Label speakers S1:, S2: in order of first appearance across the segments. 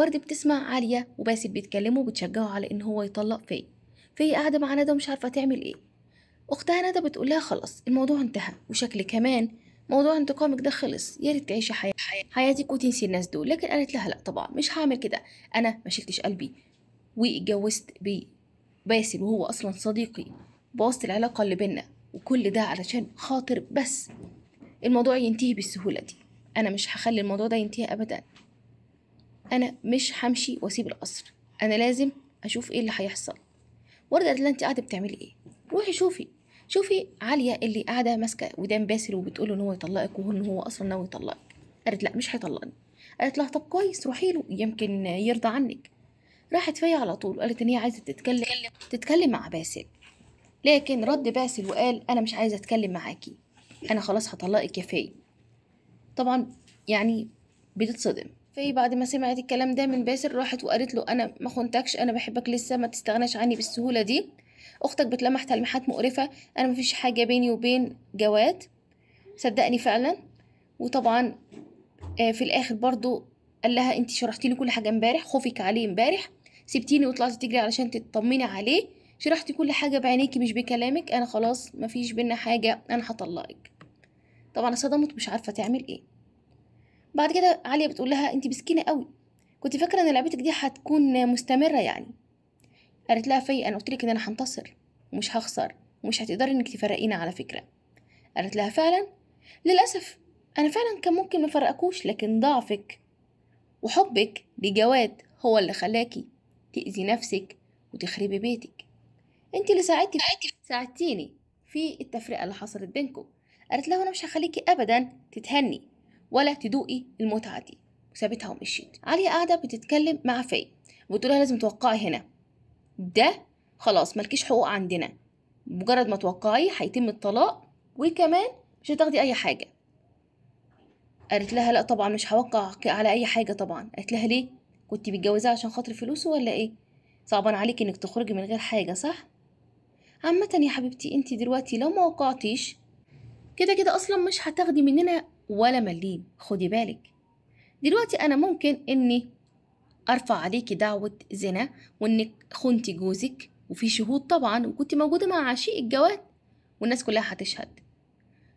S1: ورد بتسمع عالية وباسل بيتكلموا وبتشجعه على إن هو يطلق فيا فهي قاعدة مع ندى ومش عارفة تعمل إيه أختها ندى بتقول لها خلاص الموضوع انتهى وشكل كمان موضوع انتقامك ده خلص يا ريت تعيشي حياة حياتك وتنسي الناس دول لكن قالت لها لا طبعا مش هعمل كده أنا ما شلتش قلبي واتجوزت باسل وهو أصلا صديقي بوظت العلاقة اللي بينا وكل ده علشان خاطر بس الموضوع ينتهي بالسهولة دي أنا مش هخلي الموضوع ده ينتهي أبدا انا مش همشي واسيب القصر انا لازم اشوف ايه اللي هيحصل ورده قالت لها انت قاعده بتعملي ايه روحي شوفي شوفي عاليه اللي قاعده ماسكه ودان باسل وبتقول ان هو يطلقك وهو ان هو اصلا ناوي يطلقك قالت لا مش هيطلقني قالت لها طب كويس روحي له يمكن يرضى عنك راحت فيا على طول قالت ان هي عايزه تتكلم تتكلم مع باسل لكن رد باسل وقال انا مش عايزه اتكلم معاكي انا خلاص هطلقك يا فاي طبعا يعني بتتصدم في بعد ما سمعت الكلام ده من باسل راحت وقالت له انا ما خنتكش انا بحبك لسه ما تستغناش عني بالسهوله دي اختك بتلمح تلميحات مقرفه انا ما فيش حاجه بيني وبين جواد صدقني فعلا وطبعا آه، في الاخر برضو قال لها انت شرحتي لي كل حاجه امبارح خوفك عليه امبارح سبتيني وطلعتي تجري علشان تطمني عليه شرحتي كل حاجه بعينيكي مش بكلامك انا خلاص مفيش بينا حاجه انا هطلقك طبعا صدمت مش عارفه تعمل ايه بعد كده عليا بتقول لها انت مسكينه قوي كنت فاكره ان لعبتك دي هتكون مستمره يعني قالت لها في انا قلت لك ان انا هنتصر ومش هخسر ومش هتقدري انك تفرقينا على فكره قالت لها فعلا للاسف انا فعلا كان ممكن مفرقكوش لكن ضعفك وحبك لجواد هو اللي خلاكي تاذي نفسك وتخربي بيتك انت اللي ساعدتي ساعدتيني في التفرقه اللي حصلت بينكم قالت له انا مش هخليكي ابدا تتهني ولا تدوقي المتعة دي وسابتها ومشيت عليا قاعدة بتتكلم مع في بتقولها لازم توقعي هنا ده خلاص ملكيش حقوق عندنا مجرد ما توقعي هيتم الطلاق وكمان مش هتاخدي اي حاجة قالت لها لا طبعا مش هوقع على اي حاجة طبعا قالت لها ليه كنت بتجوزها عشان خاطر فلوسه ولا ايه صعبا عليك انك تخرجي من غير حاجة صح عامة يا حبيبتي انت دلوقتي لو ما وقعتيش كده كده اصلا مش هتاخدي مننا ولا مليم خدي بالك دلوقتي أنا ممكن إني أرفع عليكي دعوة زنا وإنك خنتي جوزك وفي شهود طبعا وكنت موجودة مع عشيق الجواد والناس كلها هتشهد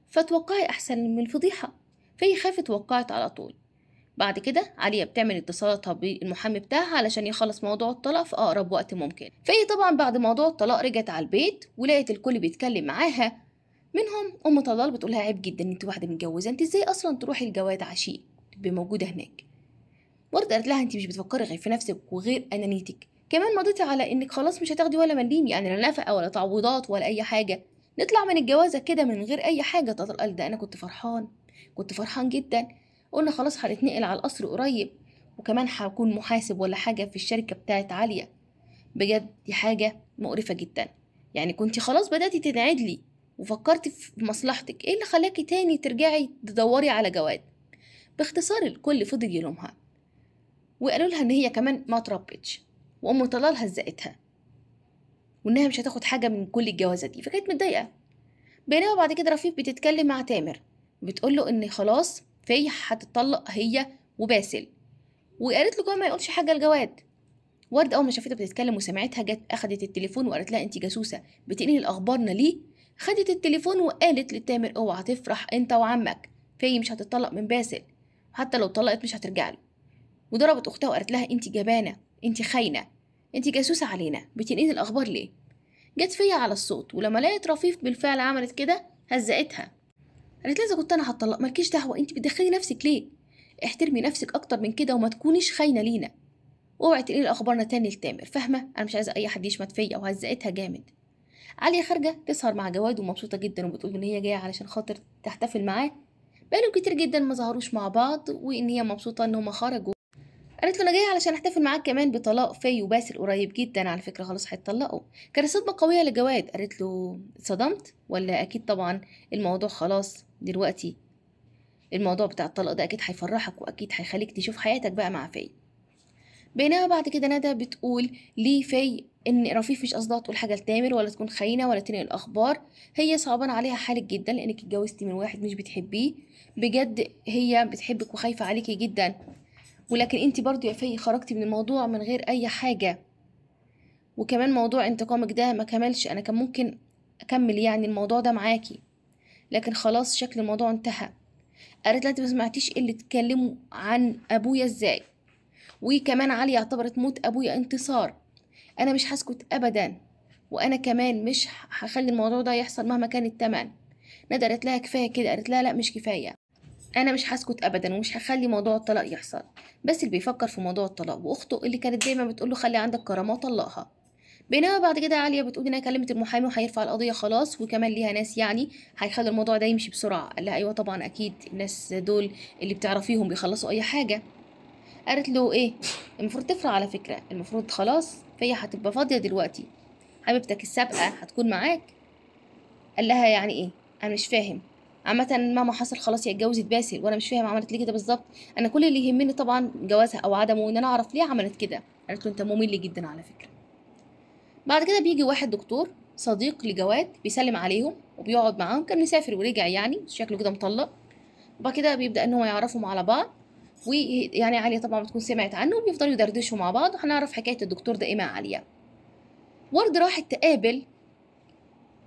S1: فتوقعي أحسن من الفضيحة فهي خافت وقعت على طول بعد كده عليا بتعمل اتصالاتها بالمحامي بتاعها علشان يخلص موضوع الطلاق في اقرب وقت ممكن فهي طبعا بعد موضوع الطلاق رجعت على البيت ولقيت الكل بيتكلم معاها منهم ام طلال بتقولها عيب جدا انت واحده متجوزه انت ازاي اصلا تروحي الجواز عشيق تبقي موجوده هناك ورد قالت لها انت مش بتفكري غير في نفسك وغير انانيتك كمان مضيتي على انك خلاص مش هتاخدي ولا مليم يعني لا نفقه ولا تعويضات ولا اي حاجه نطلع من الجوازه كده من غير اي حاجه طلال قال ده انا كنت فرحان كنت فرحان جدا قلنا خلاص هنتنقل على القصر قريب وكمان هكون محاسب ولا حاجه في الشركه بتاعت عاليه بجد دي حاجه مقرفه جدا يعني كنت خلاص بداتي تنعدلي وفكرتي في مصلحتك ايه اللي خلاكي تاني ترجعي تدوري على جواد باختصار الكل فضل يلومها وقالوا لها ان هي كمان ما تربتش وام طلال هزقتها وانها مش هتاخد حاجه من كل الجوازه دي فكانت متضايقه بينما بعد كده رفيف بتتكلم مع تامر بتقول له ان خلاص في هتطلق هي وباسل وقالت له كمان ما يقولش حاجه لجواد ورد اول ما شافتها بتتكلم وسمعتها جت اخدت التليفون وقالت لها انت جاسوسه بتنقلي الاخبارنا ليه خدت التليفون وقالت لتامر اوعى تفرح انت وعمك فاي مش هتطلق من باسل حتى لو طلقت مش هترجع له وضربت اختها وقالت لها انت جبانه انت خاينه انت جاسوسه علينا بتنقلي الاخبار ليه جت فيا على الصوت ولما لقيت رفيف بالفعل عملت كده هزقتها قالت لها اذا كنت انا هطلق مالكيش دعوه انت بتدخلي نفسك ليه احترمي نفسك اكتر من كده وما تكونيش خاينه لينا اوعي تقولي اخبارنا تاني لتامر فاهمه انا مش عايزه اي حد يشمت فيا وهزقتها جامد عليا خارجه تسهر مع جواد ومبسوطه جدا وبتقول ان هي جايه علشان خاطر تحتفل معاه بقالهم كتير جدا ما ظهروش مع بعض وان هي مبسوطه ان هما خرجوا قالت له انا جايه علشان احتفل معاك كمان بطلاق في وباسل قريب جدا على فكره خلاص هيتطلقوا كانت صدمه قويه لجواد قالت له اتصدمت ولا اكيد طبعا الموضوع خلاص دلوقتي الموضوع بتاع الطلاق ده اكيد هيفرحك واكيد هيخليك تشوف حياتك بقى مع في بينما بعد كده ندى بتقول لي في ان رفيف مش قصدها تقول حاجه لتامر ولا تكون خاينه ولا تنقل الاخبار هي صعبان عليها حالك جدا لانك اتجوزتي من واحد مش بتحبيه بجد هي بتحبك وخايفه عليكي جدا ولكن انت برضو يا في خرجتي من الموضوع من غير اي حاجه وكمان موضوع انتقامك ده ما كملش انا كان ممكن اكمل يعني الموضوع ده معاكي لكن خلاص شكل الموضوع انتهى قالت لا انت ما سمعتيش اللي اتكلموا عن ابويا ازاي وكمان علي اعتبرت موت ابويا انتصار انا مش هسكت ابدا وانا كمان مش هخلي الموضوع ده يحصل مهما كان التمن ندى قالت لها كفايه كده قالت لها لا مش كفايه انا مش هسكت ابدا ومش هخلي موضوع الطلاق يحصل بس اللي بيفكر في موضوع الطلاق واخته اللي كانت دايما بتقول له خلي عندك كرامه وطلقها بينما بعد كده عاليه بتقول انها كلمت المحامي وهيرفع القضيه خلاص وكمان ليها ناس يعني هيخلي الموضوع ده يمشي بسرعه قال لها ايوه طبعا اكيد الناس دول اللي بتعرفيهم بيخلصوا اي حاجه قالت له ايه المفروض تفرع على فكره المفروض خلاص فهي هتبقى فاضيه دلوقتي حبيبتك السابقه هتكون معاك قال لها يعني ايه انا مش فاهم عامة مهما حصل خلاص هي اتجوزت باسل وانا مش فاهم عملت ليه كده بالظبط انا كل اللي يهمني طبعا جوازها او عدمه ان انا اعرف ليه عملت كده قالت له انت ممل جدا على فكره بعد كده بيجي واحد دكتور صديق لجواد بيسلم عليهم وبيقعد معاهم كان مسافر ورجع يعني شكله كده مطلق وبعد كده بيبدا ان هو يعرفهم على بعض ويعني عليا طبعا بتكون سمعت عنه وبيفضلوا يدردشوا مع بعض وهنعرف حكايه الدكتور ده ايه مع عليا ورد راحت تقابل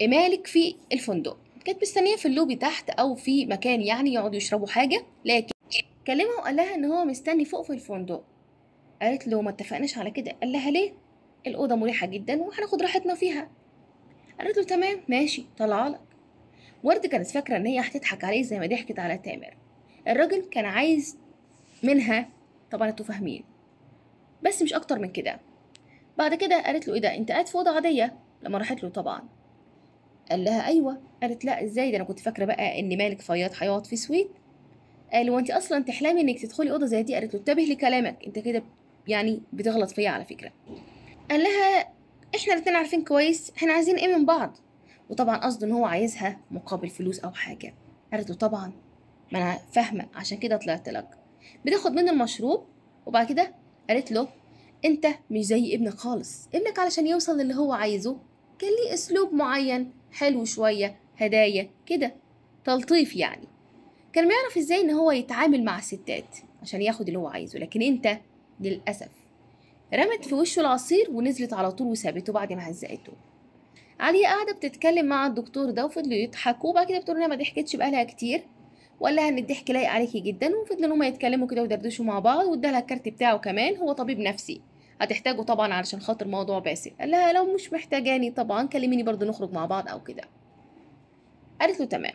S1: مالك في الفندق كانت مستنيه في اللوبي تحت او في مكان يعني يقعدوا يشربوا حاجه لكن كلمها وقال لها ان هو مستني فوق في الفندق قالت له ما اتفقناش على كده قال لها ليه الاوضه مريحه جدا وهناخد راحتنا فيها قالت له تمام ماشي طالعه لك ورد كانت فاكره ان هي هتضحك عليه زي ما ضحكت على تامر الراجل كان عايز منها طبعا انتوا فاهمين بس مش اكتر من كده بعد كده قالت له ايه ده انت قاعد في اوضه عاديه لما راحت له طبعا قال لها ايوه قالت لا ازاي ده انا كنت فاكره بقى ان مالك فياض هيقعد في سويت قال وانت اصلا تحلمي انك تدخلي اوضه زي دي قالت له انتبه لكلامك انت كده يعني بتغلط فيا على فكره قال لها احنا الاتنين عارفين كويس احنا عايزين ايه من بعض وطبعا قصده ان هو عايزها مقابل فلوس او حاجه قالت له طبعا ما انا فاهمه عشان كده طلعت لك بتاخد منه المشروب وبعد كده قالت له انت مش زي ابنك خالص ابنك علشان يوصل للي هو عايزه كان ليه اسلوب معين حلو شويه هدايا كده تلطيف يعني كان بيعرف ازاي ان هو يتعامل مع الستات عشان ياخد اللي هو عايزه لكن انت للاسف رمت في وشه العصير ونزلت على طول وسابته بعد ما هزقته عليا قاعده بتتكلم مع الدكتور ده وفضلوا يضحكوا وبعد كده بتقول انها ما ضحكتش بقالها كتير وقال لها ان الضحك لايق عليكي جدا وفضلوا ان هما يتكلموا كده ودردشوا مع بعض وادالها الكارت بتاعه كمان هو طبيب نفسي هتحتاجه طبعا علشان خاطر موضوع باسل قال لها لو مش محتاجاني طبعا كلميني برضه نخرج مع بعض او كده قالت له تمام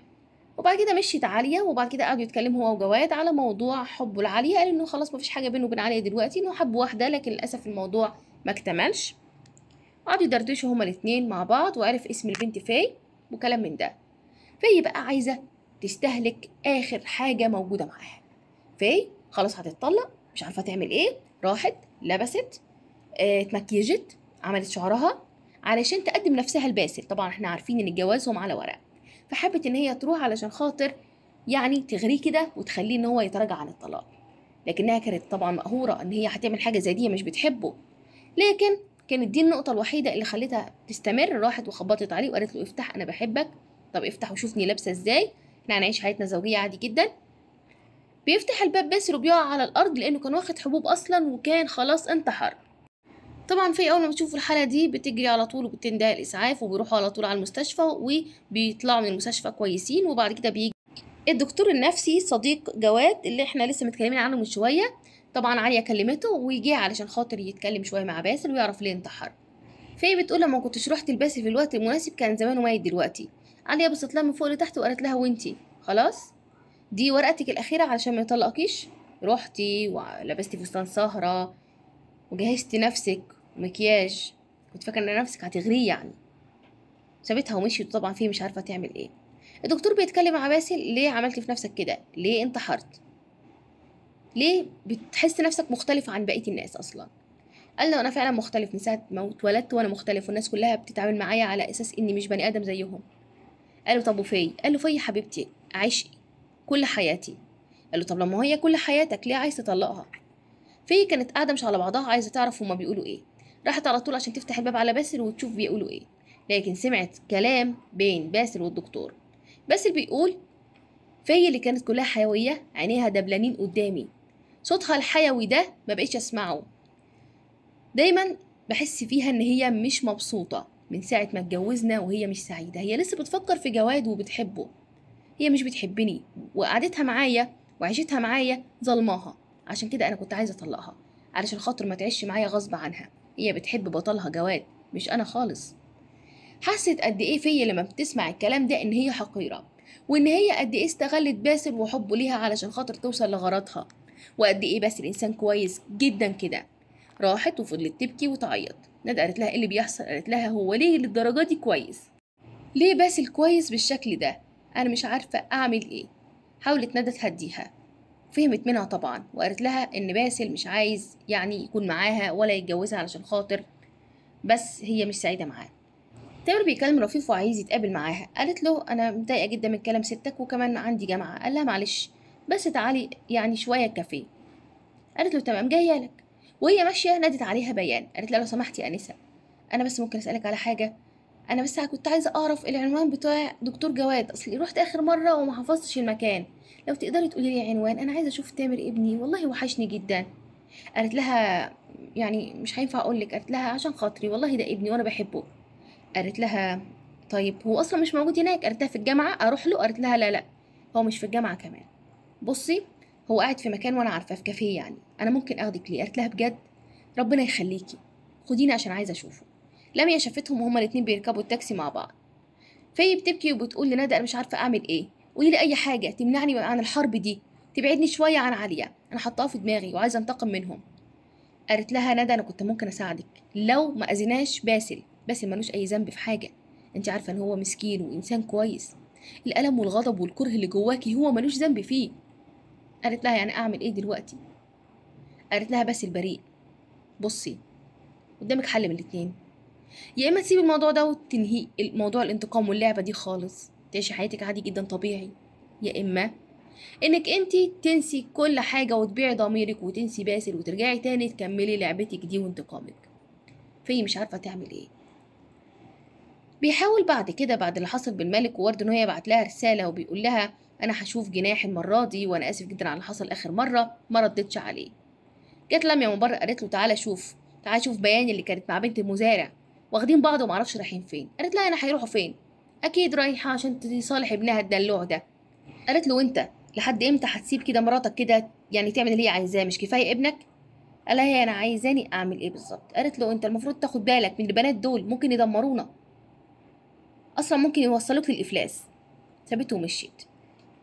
S1: وبعد كده مشيت عاليه وبعد كده قعدوا يتكلموا هو وجواد على موضوع حبه لعاليه قال انه خلاص مفيش حاجه بينه وبين عاليه دلوقتي انه حب واحده لكن للاسف الموضوع ما اكتملش قعدوا يدردشوا هما الاتنين مع بعض وعرف اسم البنت فاي وكلام من ده فاي بقى عايزه تستهلك اخر حاجه موجوده معاها في خلاص هتتطلق مش عارفه تعمل ايه راحت لبست اه اتمكيجت عملت شعرها علشان تقدم نفسها الباسل طبعا احنا عارفين ان الجواز هم على ورق فحبت ان هي تروح علشان خاطر يعني تغريه كده وتخليه ان هو يتراجع عن الطلاق لكنها كانت طبعا مقهوره ان هي هتعمل حاجه زي دي مش بتحبه لكن كانت دي النقطة الوحيدة اللي خلتها تستمر راحت وخبطت عليه وقالت له افتح أنا بحبك طب افتح وشوفني لابسة ازاي احنا هنعيش حياتنا زوجية عادي جدا بيفتح الباب باسل وبيقع على الارض لانه كان واخد حبوب اصلا وكان خلاص انتحر طبعا في اول ما بتشوفوا الحاله دي بتجري على طول وبتندهي الاسعاف وبيروحوا على طول على المستشفى وبيطلعوا من المستشفى كويسين وبعد كده بيجي الدكتور النفسي صديق جواد اللي احنا لسه متكلمين عنه من شويه طبعا عليا كلمته ويجي علشان خاطر يتكلم شويه مع باسل ويعرف ليه انتحر فهي بتقول لما كنتش رحت لباسل في الوقت المناسب كان زمانه ميت دلوقتي عليا بصت لها من فوق لتحت وقالت لها وانتي خلاص دي ورقتك الاخيره علشان ما يطلقكيش رحتي ولبستي فستان سهره وجهزتي نفسك مكياج كنت فاكره ان نفسك هتغريه يعني سابتها ومشيت وطبعا فيه مش عارفه تعمل ايه الدكتور بيتكلم مع باسل ليه عملتي في نفسك كده ليه انتحرت ليه بتحس نفسك مختلف عن بقيه الناس اصلا قال له انا فعلا مختلف من ساعه ما اتولدت وانا مختلف والناس كلها بتتعامل معايا على اساس اني مش بني ادم زيهم قال له طب وفي قال له في حبيبتي عشقي كل حياتي قال له طب لما هي كل حياتك ليه عايز تطلقها في كانت قاعده مش على بعضها عايزه تعرف هما بيقولوا ايه راحت على طول عشان تفتح الباب على باسل وتشوف بيقولوا ايه لكن سمعت كلام بين باسل والدكتور باسل بيقول في اللي كانت كلها حيويه عينيها دبلانين قدامي صوتها الحيوي ده ما بقيتش اسمعه دايما بحس فيها ان هي مش مبسوطه من ساعة ما اتجوزنا وهي مش سعيدة هي لسه بتفكر في جواد وبتحبه هي مش بتحبني وقعدتها معايا وعيشتها معايا ظلماها عشان كده أنا كنت عايزة أطلقها علشان خاطر ما تعيش معايا غصب عنها هي بتحب بطلها جواد مش أنا خالص حست قد إيه فيا لما بتسمع الكلام ده إن هي حقيرة وإن هي قد إيه استغلت باسل وحبه ليها علشان خاطر توصل لغرضها وقد إيه باسل إنسان كويس جدا كده راحت وفضلت تبكي وتعيط ندى قالت لها ايه اللي بيحصل قالت لها هو ليه للدرجه دي كويس ليه باسل كويس بالشكل ده انا مش عارفه اعمل ايه حاولت ندى تهديها فهمت منها طبعا وقالت لها ان باسل مش عايز يعني يكون معاها ولا يتجوزها علشان خاطر بس هي مش سعيده معاه تامر بيكلم رفيف وعايز يتقابل معاها قالت له انا متضايقه جدا من كلام ستك وكمان عندي جامعه قال لها معلش بس تعالي يعني شويه كافيه قالت له تمام جايه لك وهي ماشيه نادت عليها بيان قالت لها لو سمحتي يا انسه انا بس ممكن اسالك على حاجه انا بس كنت عايزه اعرف العنوان بتاع دكتور جواد اصلي رحت اخر مره وما حفظتش المكان لو تقدري تقولي لي عنوان انا عايزه اشوف تامر ابني والله وحشني جدا قالت لها يعني مش هينفع اقول لك قالت لها عشان خاطري والله ده ابني وانا بحبه قالت لها طيب هو اصلا مش موجود هناك قالت لها في الجامعه اروح له قالت لها لا لا هو مش في الجامعه كمان بصي هو قاعد في مكان وانا عارفاه في كافيه يعني انا ممكن اخدك ليه قالت لها بجد ربنا يخليكي خديني عشان عايزه اشوفه لميا شافتهم وهما الاثنين بيركبوا التاكسي مع بعض فهي بتبكي وبتقول لندى انا مش عارفه اعمل ايه قولي لي اي حاجه تمنعني عن الحرب دي تبعدني شويه عن عليا انا حطاها في دماغي وعايزه انتقم منهم قالت لها ندى انا كنت ممكن اساعدك لو ما اذيناش باسل باسل ملوش اي ذنب في حاجه انت عارفه ان هو مسكين وانسان كويس الالم والغضب والكره اللي جواكي هو ملوش ذنب فيه قالت لها يعني اعمل ايه دلوقتي قالت لها بس البريء بصي قدامك حل من الاتنين يا اما تسيبي الموضوع ده وتنهي موضوع الانتقام واللعبه دي خالص تعيشي حياتك عادي جدا طبيعي يا اما انك انت تنسي كل حاجه وتبيعي ضميرك وتنسي باسل وترجعي تاني تكملي لعبتك دي وانتقامك في مش عارفه تعمل ايه بيحاول بعد كده بعد اللي حصل بالملك وورد ان هو يبعت لها رساله وبيقول لها انا هشوف جناحي المره دي وانا اسف جدا على اللي حصل اخر مره ما ردتش عليه جت لميا من بره قالت له تعالى شوف تعالى شوف بيان اللي كانت مع بنت المزارع واخدين بعض ومعرفش رايحين فين قالت لها انا هيروحوا فين اكيد رايحه عشان تصالح ابنها الدلوع ده قالت له انت لحد امتى هتسيب كده مراتك كده يعني تعمل اللي هي عايزاه مش كفايه ابنك قال لها انا عايزاني اعمل ايه بالظبط قالت له انت المفروض تاخد بالك من البنات دول ممكن يدمرونا اصلا ممكن يوصلوك للافلاس سابته ومشيت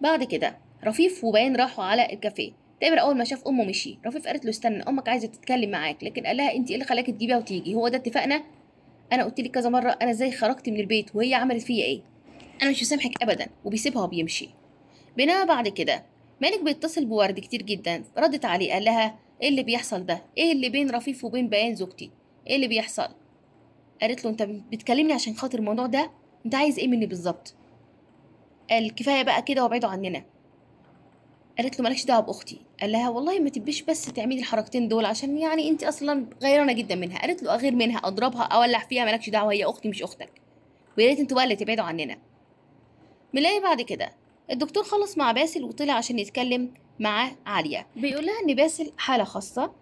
S1: بعد كده رفيف وبيان راحوا على الكافيه تامر اول ما شاف امه مشي رفيف قالت له استنى امك عايزه تتكلم معاك لكن قال لها انت ايه اللي خلاكي تجيبيها وتيجي هو ده اتفقنا انا قلت لك كذا مره انا ازاي خرجت من البيت وهي عملت فيا ايه انا مش هسامحك ابدا وبيسيبها وبيمشي بناء بعد كده مالك بيتصل بورد كتير جدا ردت عليه قال لها ايه اللي بيحصل ده ايه اللي بين رفيف وبين بيان زوجتي ايه اللي بيحصل قالت له انت بتكلمني عشان خاطر الموضوع ده انت عايز ايه مني بالظبط قال كفايه بقى كده وابعده عننا قالت له مالكش دعوه باختي قال لها والله ما تبيش بس تعملي الحركتين دول عشان يعني انت اصلا غيرانه جدا منها قالت له اغير منها اضربها اولع فيها مالكش دعوه هي اختي مش اختك ويا ريت انتوا بقى اللي تبعدوا عننا ملاقي بعد كده الدكتور خلص مع باسل وطلع عشان يتكلم مع عالية بيقول لها إن باسل حالة خاصة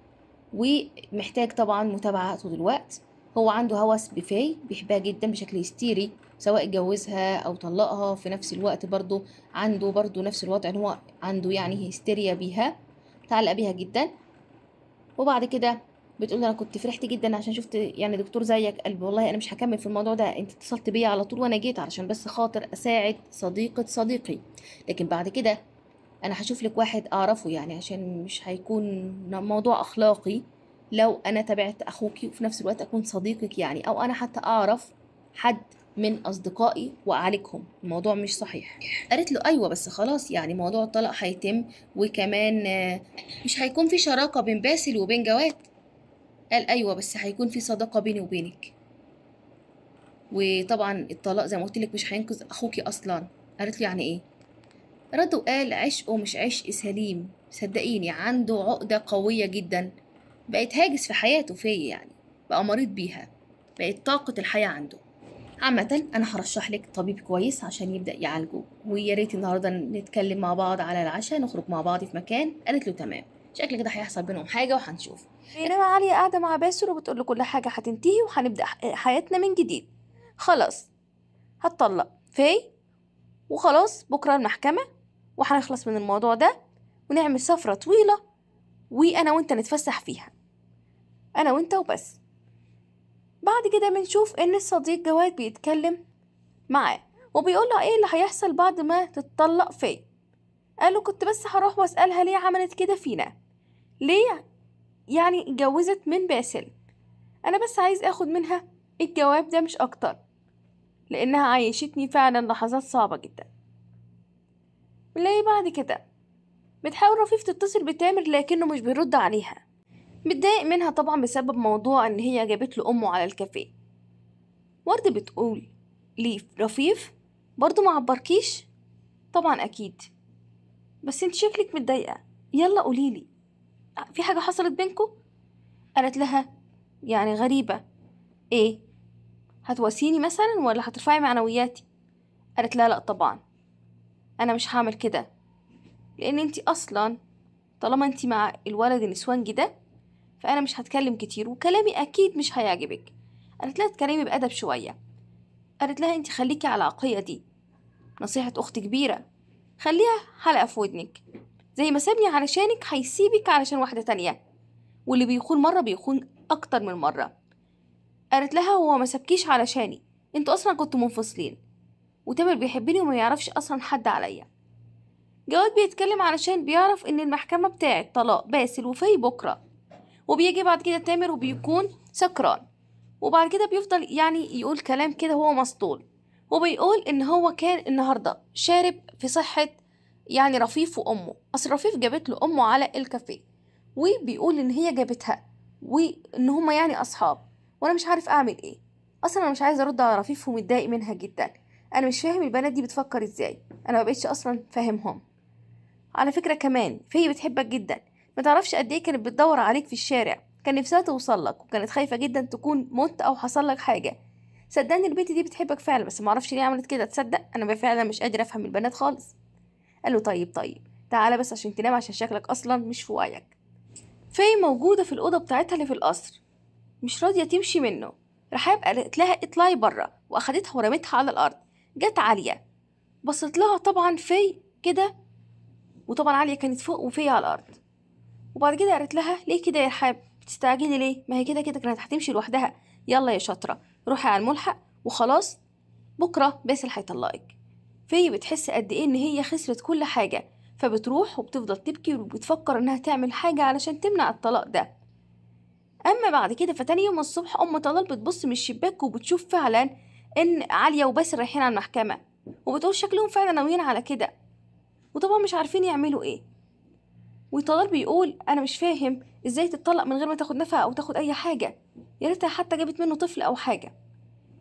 S1: ومحتاج طبعا متابعة طول الوقت هو عنده هوس بفاي بيحبها جدا بشكل هستيري سواء اتجوزها او طلقها في نفس الوقت برضو عنده برضو نفس الوضع ان هو عنده يعني هيستيريا بيها تعلق بيها جدا وبعد كده بتقول انا كنت فرحت جدا عشان شفت يعني دكتور زيك قلبي والله انا مش هكمل في الموضوع ده انت اتصلت بيا على طول وانا جيت علشان بس خاطر اساعد صديقه صديقي لكن بعد كده انا هشوف لك واحد اعرفه يعني عشان مش هيكون موضوع اخلاقي لو انا تابعت اخوكي وفي نفس الوقت اكون صديقك يعني او انا حتى اعرف حد من أصدقائي وأعالجهم الموضوع مش صحيح قالت له أيوة بس خلاص يعني موضوع الطلاق هيتم وكمان مش هيكون في شراكة بين باسل وبين جواد قال أيوة بس هيكون في صداقة بيني وبينك وطبعا الطلاق زي ما قلت لك مش هينقذ أخوكي أصلا قالت له يعني إيه رد وقال عشقه مش عشق سليم صدقيني عنده عقدة قوية جدا بقت هاجس في حياته فيا يعني بقى مريض بيها بقت طاقة الحياة عنده عامة أنا هرشح لك طبيب كويس عشان يبدأ يعالجه ويا ريت النهاردة نتكلم مع بعض على العشاء نخرج مع بعض في مكان قالت له تمام شكل كده هيحصل بينهم حاجة وهنشوف بينما علي قاعدة مع باسل وبتقول له كل حاجة هتنتهي وهنبدأ حياتنا من جديد خلاص هتطلق في وخلاص بكرة المحكمة وهنخلص من الموضوع ده ونعمل سفرة طويلة وأنا وأنت نتفسح فيها أنا وأنت وبس بعد كده بنشوف ان الصديق جواد بيتكلم معاه وبيقول له ايه اللي هيحصل بعد ما تتطلق فيا قال له كنت بس هروح واسالها ليه عملت كده فينا ليه يعني اتجوزت من باسل انا بس عايز اخد منها الجواب ده مش اكتر لانها عيشتني فعلا لحظات صعبة جدا بنلاقي بعد كده بتحاول رفيف تتصل بتامر لكنه مش بيرد عليها متضايق منها طبعا بسبب موضوع ان هي جابت له امه على الكافيه ورد بتقول ليه رفيف برضو ما عبركيش طبعا اكيد بس انت شكلك متضايقه يلا قوليلي في حاجه حصلت بينكو قالت لها يعني غريبه ايه هتواسيني مثلا ولا هترفعي معنوياتي قالت لا لا طبعا انا مش هعمل كده لان انت اصلا طالما انت مع الولد النسوانجي ده فأنا مش هتكلم كتير وكلامي أكيد مش هيعجبك قالت لها اتكلمي بأدب شوية قالت لها انت خليكي على عقية دي نصيحة أخت كبيرة خليها حلقة في ودنك زي ما سابني علشانك هيسيبك علشان واحدة تانية واللي بيخون مرة بيخون أكتر من مرة قالت لها هو ما سابكيش علشاني انتوا أصلا كنتوا منفصلين وتامر بيحبني وما يعرفش أصلا حد عليا جواد بيتكلم علشان بيعرف إن المحكمة بتاعت طلاق باسل وفي بكرة وبيجي بعد كده تامر وبيكون سكران وبعد كده بيفضل يعني يقول كلام كده هو مسطول وبيقول ان هو كان النهارده شارب في صحه يعني رفيف وامه اصل رفيف جابت له امه على الكافيه وبيقول ان هي جابتها وان هما يعني اصحاب وانا مش عارف اعمل ايه اصلا انا مش عايزه ارد على رفيف ومتضايق منها جدا انا مش فاهم البنات دي بتفكر ازاي انا ما اصلا فاهمهم على فكره كمان فهي بتحبك جدا ما تعرفش قد ايه كانت بتدور عليك في الشارع كان نفسها توصل لك وكانت خايفه جدا تكون مت او حصل لك حاجه صدقني البنت دي بتحبك فعلا بس ما اعرفش ليه عملت كده تصدق انا فعلا مش قادر افهم البنات خالص قال له طيب طيب تعالى بس عشان تنام عشان شكلك اصلا مش في وعيك في موجوده في الاوضه بتاعتها اللي في القصر مش راضيه تمشي منه رحاب قالت لها اطلعي بره واخدتها ورمتها على الارض جت عاليه بصت لها طبعا في كده وطبعا عاليه كانت فوق وفي على الارض وبعد كده قالت لها ليه كده يا رحاب بتستعجلي ليه ما هي كده كده كانت هتمشي لوحدها يلا يا شاطره روحي على الملحق وخلاص بكره باسل هيطلقك في بتحس قد ايه ان هي خسرت كل حاجه فبتروح وبتفضل تبكي وبتفكر انها تعمل حاجه علشان تمنع الطلاق ده اما بعد كده فتاني يوم الصبح ام طلال بتبص من الشباك وبتشوف فعلا ان عليا وباسل رايحين على المحكمه وبتقول شكلهم فعلا ناويين على كده وطبعا مش عارفين يعملوا ايه والطلال بيقول انا مش فاهم ازاي تتطلق من غير ما تاخد نفقه او تاخد اي حاجه يا ريتها حتى جابت منه طفل او حاجه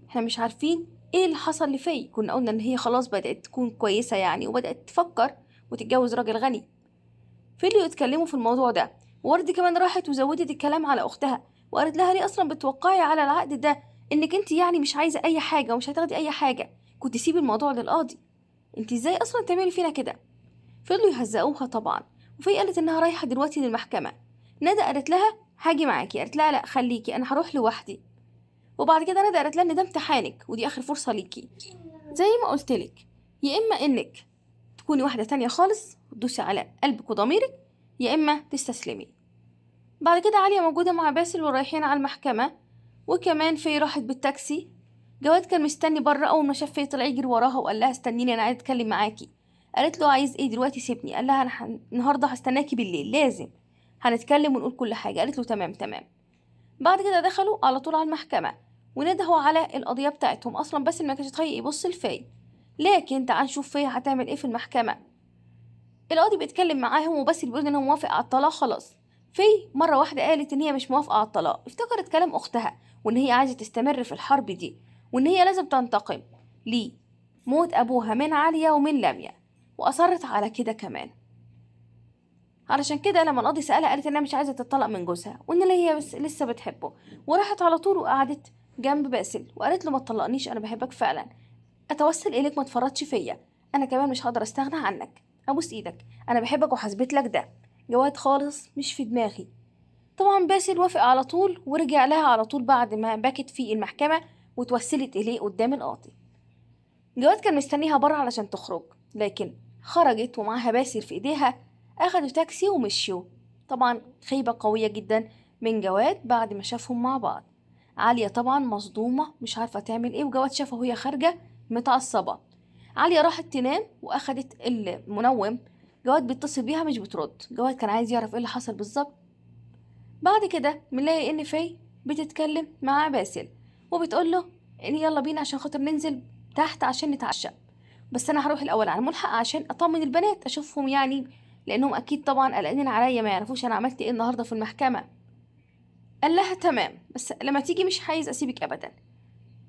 S1: احنا مش عارفين ايه اللي حصل لفي كنا قلنا ان هي خلاص بدات تكون كويسه يعني وبدات تفكر وتتجوز راجل غني فيليو اتكلموا في الموضوع ده وورد كمان راحت وزودت الكلام على اختها وقالت لها ليه اصلا بتوقعي على العقد ده انك انت يعني مش عايزه اي حاجه ومش هتاخدي اي حاجه كنت سيبي الموضوع للقاضي انت ازاي اصلا تعملي فينا كده فضلوا يهزقوها طبعا وفي قالت انها رايحه دلوقتي للمحكمه ندى قالت لها هاجي معاكي قالت لها لا خليكي انا هروح لوحدي وبعد كده ندى قالت لها ان ده امتحانك ودي اخر فرصه ليكي زي ما لك يا اما انك تكوني واحده تانية خالص وتدوسي على قلبك وضميرك يا اما تستسلمي بعد كده عليا موجوده مع باسل ورايحين على المحكمه وكمان في راحت بالتاكسي جواد كان مستني بره اول ما شاف فيه طلع يجري وراها وقال لها استنيني انا عايز اتكلم معاكي قالت له عايز ايه دلوقتي سيبني قال لها انا النهارده هستناكي بالليل لازم هنتكلم ونقول كل حاجه قالت له تمام تمام بعد كده دخلوا على طول على المحكمه وندهوا على القضيه بتاعتهم اصلا بس ما كانش طايق يبص لفاي لكن تعال نشوف فاي هتعمل ايه في المحكمه القاضي بيتكلم معاهم وبس بيقول ان هو موافق على الطلاق خلاص في مرة واحدة قالت إن هي مش موافقة على الطلاق افتكرت كلام أختها وإن هي عايزة تستمر في الحرب دي وإن هي لازم تنتقم ليه موت أبوها من عالية ومن لمية وأصرت على كده كمان علشان كده لما القاضي سألها قالت إنها مش عايزة تتطلق من جوزها وإن هي بس لسه بتحبه وراحت على طول وقعدت جنب باسل وقالت له ما تطلقنيش أنا بحبك فعلا أتوسل إليك ما تفرطش فيا أنا كمان مش هقدر أستغنى عنك أبوس إيدك أنا بحبك وحسبت لك ده جواد خالص مش في دماغي طبعا باسل وافق على طول ورجع لها على طول بعد ما بكت في المحكمة وتوسلت إليه قدام القاضي جواد كان مستنيها بره علشان تخرج لكن خرجت ومعاها باسل في ايديها اخدوا تاكسي ومشيوا طبعا خيبة قوية جدا من جواد بعد ما شافهم مع بعض عالية طبعا مصدومة مش عارفة تعمل ايه وجواد شافها وهي خارجة متعصبة عالية راحت تنام واخدت المنوم جواد بيتصل بيها مش بترد جواد كان عايز يعرف ايه اللي حصل بالظبط بعد كده بنلاقي ان في بتتكلم مع باسل وبتقول له ان يلا بينا عشان خاطر ننزل تحت عشان نتعشى بس انا هروح الاول على الملحق عشان اطمن البنات اشوفهم يعني لانهم اكيد طبعا قلقانين عليا ما يعرفوش انا عملت ايه النهارده في المحكمه قال لها تمام بس لما تيجي مش عايز اسيبك ابدا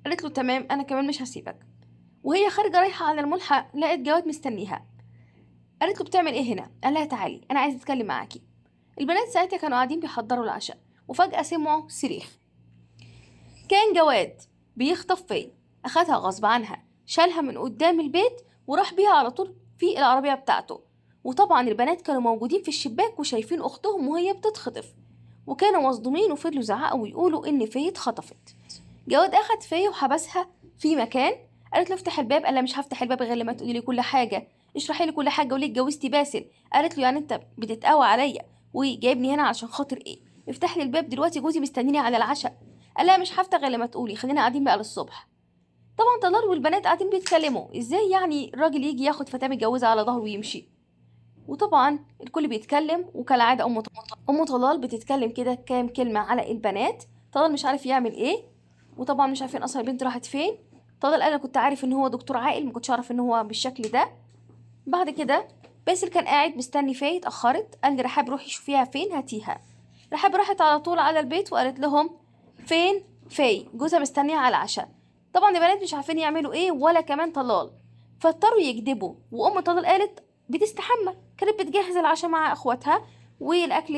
S1: قالت له تمام انا كمان مش هسيبك وهي خارجه رايحه على الملحق لقت جواد مستنيها قالت له بتعمل ايه هنا قال لها تعالي انا عايز اتكلم معاكي البنات ساعتها كانوا قاعدين بيحضروا العشاء وفجاه سمعوا صريخ كان جواد بيخطف فيا اخدها غصب عنها شالها من قدام البيت وراح بيها على طول في العربية بتاعته وطبعا البنات كانوا موجودين في الشباك وشايفين أختهم وهي بتتخطف وكانوا مصدومين وفضلوا يزعقوا ويقولوا إن فيه اتخطفت جواد أخد فيه وحبسها في مكان قالت له افتح الباب قال لها مش هفتح الباب غير لما تقولي لي كل حاجة اشرحي لي كل حاجة وليه اتجوزتي باسل قالت له يعني أنت بتتقوى عليا وجايبني هنا عشان خاطر إيه افتح لي الباب دلوقتي جوزي مستنيني على العشاء قال لها مش هفتح غير لما تقولي خلينا قاعدين بقى للصبح طبعا طلال والبنات قاعدين بيتكلموا ازاي يعني الراجل يجي ياخد فتاه متجوزه على ظهره ويمشي وطبعا الكل بيتكلم وكالعاده ام طلال ام طلال بتتكلم كده كام كلمه على البنات طلال مش عارف يعمل ايه وطبعا مش عارفين اصلا البنت راحت فين طلال قال انا كنت عارف ان هو دكتور عائل ما كنتش اعرف ان هو بالشكل ده بعد كده باسل كان قاعد مستني فاي اتاخرت قال لي رحاب روحي شوفيها فين هاتيها رحاب راحت على طول على البيت وقالت لهم فين فاي جوزها مستنيها على العشاء طبعا البنات مش عارفين يعملوا ايه ولا كمان طلال فاضطروا يكذبوا وام طلال قالت بتستحمى كانت بتجهز العشاء مع اخواتها والاكل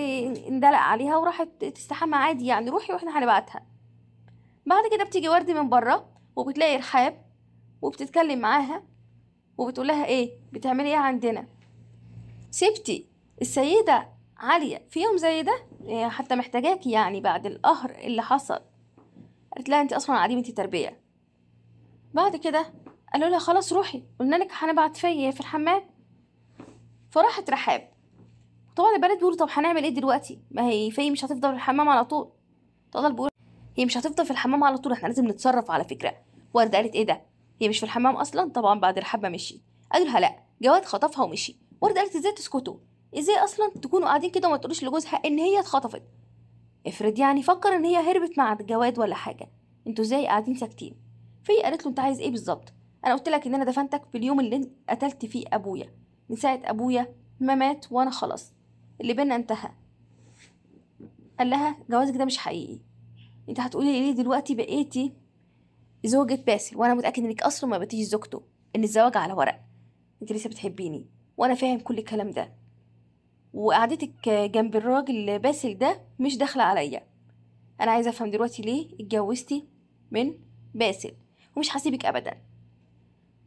S1: اندلق عليها وراحت تستحمى عادي يعني روحي واحنا هنبعتها بعد كده بتيجي وردي من بره وبتلاقي رحاب وبتتكلم معاها وبتقول لها ايه بتعملي ايه عندنا سبتي السيده عاليه في يوم زي ده إيه، حتى محتاجاكي يعني بعد القهر اللي حصل قالت لها انت اصلا عديمه التربيه بعد كده قالوا لها خلاص روحي قلنا لك هنبعت فيا إيه في الحمام فراحت رحاب طبعا البنات بيقولوا طب هنعمل ايه دلوقتي ما هي فيا مش هتفضل في الحمام على طول تفضل بيقول هي مش هتفضل في الحمام على طول احنا لازم نتصرف على فكره ورده قالت ايه ده هي مش في الحمام اصلا طبعا بعد رحاب ما مشي قالوا لها لا جواد خطفها ومشي ورده قالت ازاي تسكتوا ازاي اصلا تكونوا قاعدين كده وما تقولوش لجوزها ان هي اتخطفت افرض يعني فكر ان هي هربت مع جواد ولا حاجه انتوا ازاي قاعدين ساكتين فيه قالت له انت عايز ايه بالظبط انا قلت لك ان انا دفنتك في اليوم اللي قتلت فيه ابويا من ساعه ابويا ما مات وانا خلاص اللي بينا انتهى قال لها جوازك ده مش حقيقي انت هتقولي ليه دلوقتي بقيتي زوجة باسل وانا متاكد انك اصلا ما بقيتيش زوجته ان الزواج على ورق انت لسه بتحبيني وانا فاهم كل الكلام ده وقعدتك جنب الراجل باسل ده مش داخله عليا انا عايزه افهم دلوقتي ليه اتجوزتي من باسل ومش هسيبك ابدا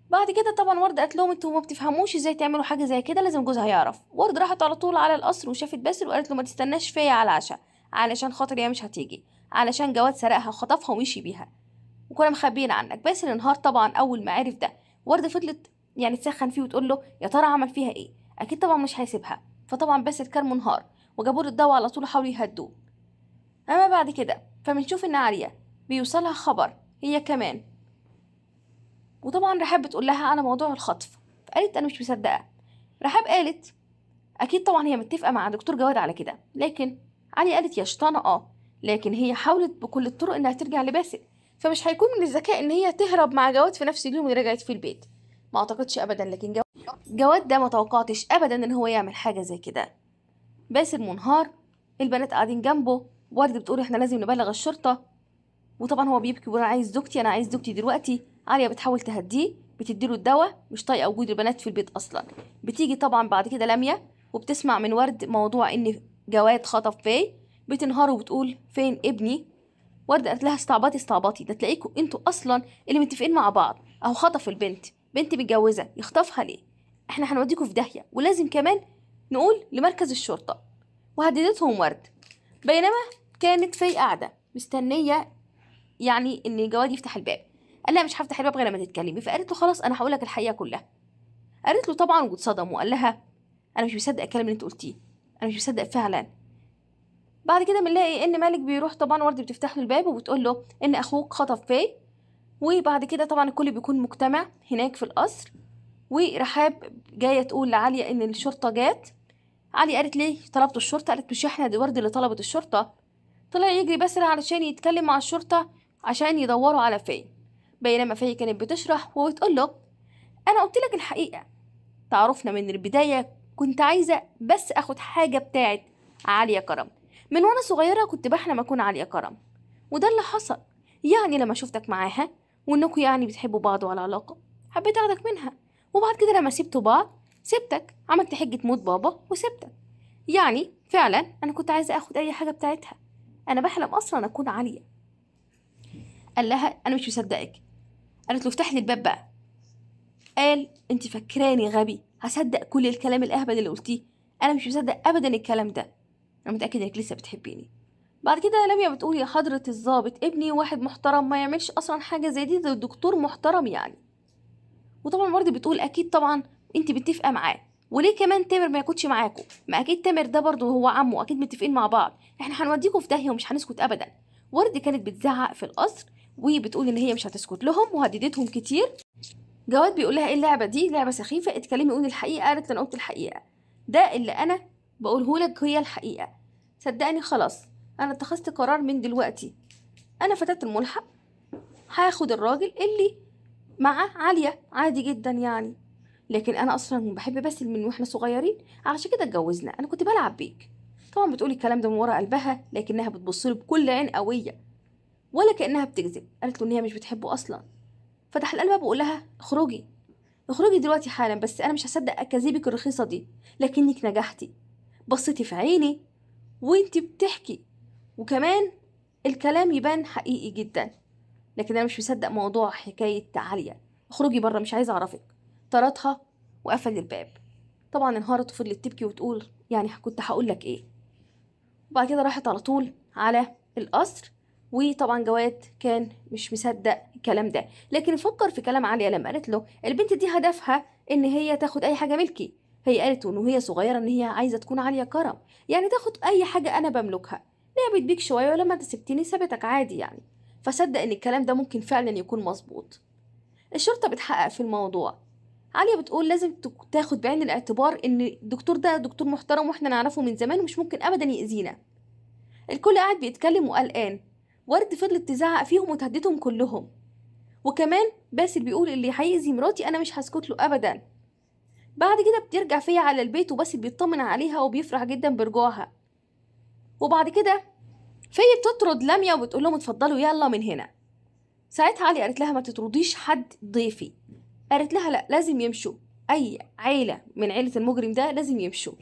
S1: بعد كده طبعا ورد قالت لهم انتوا ما بتفهموش ازاي تعملوا حاجه زي كده لازم جوزها يعرف ورد راحت على طول على القصر وشافت باسل وقالت له ما تستناش فيا على العشاء علشان خاطر هي مش هتيجي علشان جواد سرقها وخطفها ومشي بيها وكنا مخبيين عنك باسل انهار طبعا اول ما عرف ده ورده فضلت يعني تسخن فيه وتقول له يا ترى عمل فيها ايه اكيد طبعا مش هيسيبها فطبعا باسل كان منهار وجابوا له الدواء على طول حاولوا يهدوه اما بعد كده فبنشوف ان عاليه بيوصلها خبر هي كمان وطبعا رحاب بتقول لها انا موضوع الخطف فقالت انا مش مصدقه رحاب قالت اكيد طبعا هي متفقه مع دكتور جواد على كده لكن علي قالت يا شطانه اه لكن هي حاولت بكل الطرق انها ترجع لباسل فمش هيكون من الذكاء ان هي تهرب مع جواد في نفس اليوم اللي رجعت فيه البيت ما اعتقدش ابدا لكن جواد ده ما توقعتش ابدا ان هو يعمل حاجه زي كده باسل منهار البنات قاعدين جنبه ورد بتقول احنا لازم نبلغ الشرطه وطبعا هو بيبكي بيقول انا عايز زوجتي انا عايز زوجتي دلوقتي عليا بتحاول تهديه بتديله الدواء مش طايقه وجود البنات في البيت اصلا بتيجي طبعا بعد كده لمية وبتسمع من ورد موضوع ان جواد خطف فاي بتنهار وبتقول فين ابني ورد قالت لها استعبطي استعبطي ده تلاقيكوا انتوا اصلا اللي متفقين مع بعض اهو خطف البنت بنت متجوزه يخطفها ليه احنا هنوديكوا في داهيه ولازم كمان نقول لمركز الشرطه وهددتهم ورد بينما كانت في قاعده مستنيه يعني ان جواد يفتح الباب قال لها مش هفتح الباب غير لما تتكلمي فقالت له خلاص انا هقول لك الحقيقه كلها قالت له طبعا واتصدم وقال لها انا مش مصدق الكلام اللي انت قلتيه انا مش مصدق فعلا بعد كده بنلاقي ان مالك بيروح طبعا ورد بتفتح له الباب وبتقول له ان اخوك خطف فيه وبعد كده طبعا الكل بيكون مجتمع هناك في القصر ورحاب جايه تقول لعليا ان الشرطه جات علي قالت ليه طلبتوا الشرطه قالت مش احنا دي ورد اللي طلبت الشرطه طلع يجري بس علشان يتكلم مع الشرطه عشان يدوروا على فاي بينما فاي كانت بتشرح وبتقول له أنا قلت لك الحقيقة تعرفنا من البداية كنت عايزة بس أخد حاجة بتاعت عالية كرم من وأنا صغيرة كنت بحلم أكون عالية كرم وده اللي حصل يعني لما شفتك معاها وإنكوا يعني بتحبوا بعض وعلى علاقة حبيت أخدك منها وبعد كده لما سبتوا بعض سبتك عملت حجة موت بابا وسبتك يعني فعلا أنا كنت عايزة أخد أي حاجة بتاعتها أنا بحلم أصلا أكون عالية قال لها أنا مش مصدقك قالت له افتح لي الباب بقى قال أنت فاكراني غبي هصدق كل الكلام الأهبل اللي قلتيه أنا مش مصدق أبدا الكلام ده أنا متأكد إنك لسه بتحبيني بعد كده لميا بتقول يا حضرة الظابط ابني واحد محترم ما يعملش أصلا حاجة زي دي ده دكتور محترم يعني وطبعا برضه بتقول أكيد طبعا أنت متفقة معاه وليه كمان تامر ما يكونش معاكم ما اكيد تامر ده برضه هو عمه اكيد متفقين مع بعض احنا هنوديكوا في داهيه ومش هنسكت ابدا ورد كانت بتزعق في القصر وبتقول ان هي مش هتسكت لهم وهددتهم كتير جواد بيقول لها ايه اللعبه دي لعبه سخيفه اتكلمي قولي الحقيقه قالت انا قلت الحقيقه ده اللي انا بقوله لك هي الحقيقه صدقني خلاص انا اتخذت قرار من دلوقتي انا فتاه الملحق هاخد الراجل اللي مع عاليه عادي جدا يعني لكن انا اصلا بحب باسل من واحنا صغيرين علشان كده اتجوزنا انا كنت بلعب بيك طبعا بتقولي الكلام ده من ورا قلبها لكنها بتبص له بكل عين قويه ولا كأنها بتكذب قالت له إن هي مش بتحبه أصلا فتح القلب بقول لها اخرجي اخرجي دلوقتي حالا بس أنا مش هصدق أكاذيبك الرخيصة دي لكنك نجحتي بصيتي في عيني وانت بتحكي وكمان الكلام يبان حقيقي جدا لكن أنا مش مصدق موضوع حكاية عالية اخرجي بره مش عايزة أعرفك طردها وقفل الباب طبعا انهارت وفضلت تبكي وتقول يعني كنت هقول لك ايه وبعد كده راحت على طول على القصر وطبعا جواد كان مش مصدق الكلام ده لكن فكر في كلام عليا لما قالت له البنت دي هدفها ان هي تاخد اي حاجه ملكي هي قالت ان هي صغيره ان هي عايزه تكون عاليه كرم يعني تاخد اي حاجه انا بملكها لعبت بيك شويه ولما انت سبتني سابتك عادي يعني فصدق ان الكلام ده ممكن فعلا يكون مظبوط الشرطه بتحقق في الموضوع عليا بتقول لازم تاخد بعين الاعتبار ان الدكتور ده دكتور محترم واحنا نعرفه من زمان ومش ممكن ابدا يأذينا الكل قاعد بيتكلم وقلقان ورد فضلت تزعق فيهم وتهددهم كلهم وكمان باسل بيقول اللي هيأذي مراتي أنا مش هسكت له أبدا بعد كده بترجع فيا على البيت وباسل بيطمن عليها وبيفرح جدا برجوعها وبعد كده فيا بتطرد لميا وبتقول لهم اتفضلوا يلا من هنا ساعتها علي قالت لها ما تطرديش حد ضيفي قالت لها لا لازم يمشوا اي عيله من عيله المجرم ده لازم يمشوا